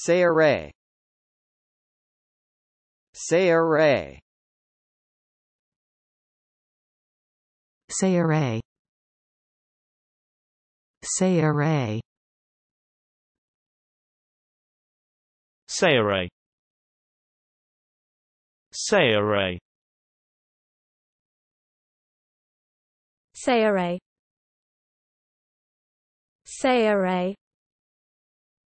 Say array. Say array. Say array. Say array. Say array. Say array. Say array. Say array.